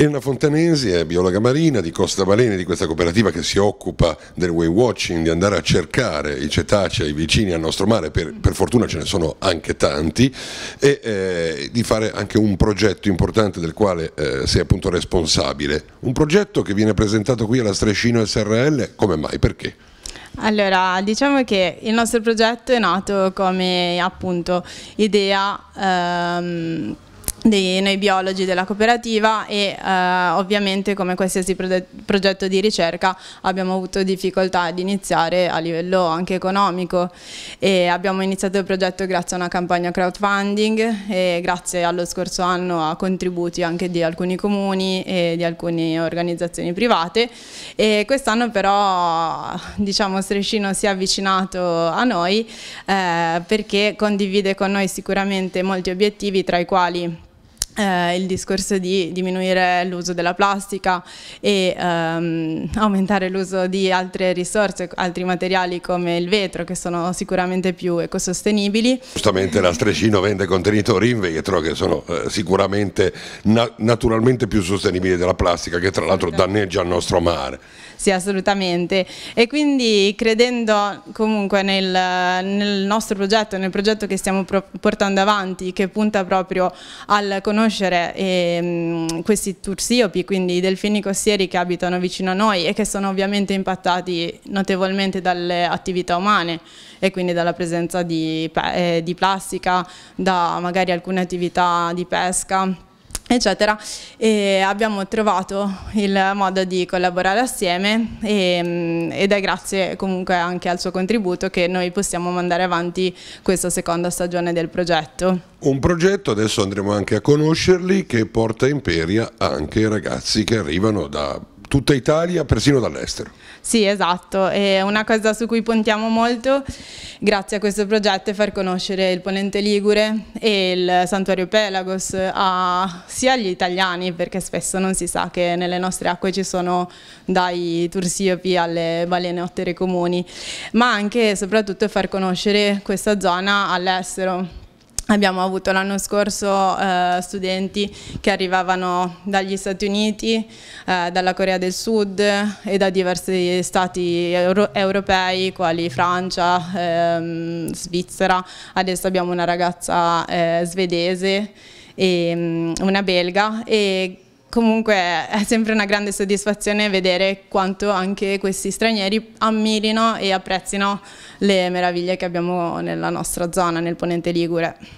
Elena Fontanesi è biologa marina di Costa Balene, di questa cooperativa che si occupa del whale watching, di andare a cercare i cetacei vicini al nostro mare, per, per fortuna ce ne sono anche tanti, e eh, di fare anche un progetto importante del quale eh, sei appunto responsabile. Un progetto che viene presentato qui alla Strescino SRL, come mai? Perché? Allora, diciamo che il nostro progetto è nato come appunto idea... Ehm, di noi biologi della cooperativa e eh, ovviamente come qualsiasi progetto di ricerca abbiamo avuto difficoltà ad iniziare a livello anche economico e abbiamo iniziato il progetto grazie a una campagna crowdfunding e grazie allo scorso anno a contributi anche di alcuni comuni e di alcune organizzazioni private e quest'anno però diciamo Strescino si è avvicinato a noi eh, perché condivide con noi sicuramente molti obiettivi tra i quali eh, il discorso di diminuire l'uso della plastica e ehm, aumentare l'uso di altre risorse, altri materiali come il vetro che sono sicuramente più ecosostenibili. Giustamente la vende contenitori in vetro che sono eh, sicuramente na naturalmente più sostenibili della plastica che tra l'altro esatto. danneggia il nostro mare. Sì assolutamente e quindi credendo comunque nel, nel nostro progetto, nel progetto che stiamo portando avanti che punta proprio al conoscimento conoscere ehm, questi tursiopi, quindi i delfini costieri che abitano vicino a noi e che sono ovviamente impattati notevolmente dalle attività umane e quindi dalla presenza di, eh, di plastica, da magari alcune attività di pesca eccetera e abbiamo trovato il modo di collaborare assieme e, mm, ed è grazie comunque anche al suo contributo che noi possiamo mandare avanti questa seconda stagione del progetto. Un progetto, adesso andremo anche a conoscerli, che porta Imperia anche ragazzi che arrivano da tutta Italia, persino dall'estero. Sì, esatto, è una cosa su cui puntiamo molto grazie a questo progetto è far conoscere il Ponente Ligure e il Santuario Pelagos a, sia agli italiani, perché spesso non si sa che nelle nostre acque ci sono dai tursiopi alle balene ottere comuni, ma anche e soprattutto far conoscere questa zona all'estero Abbiamo avuto l'anno scorso eh, studenti che arrivavano dagli Stati Uniti, eh, dalla Corea del Sud e da diversi stati euro europei quali Francia, ehm, Svizzera, adesso abbiamo una ragazza eh, svedese, e, um, una belga e comunque è sempre una grande soddisfazione vedere quanto anche questi stranieri ammirino e apprezzino le meraviglie che abbiamo nella nostra zona, nel Ponente Ligure.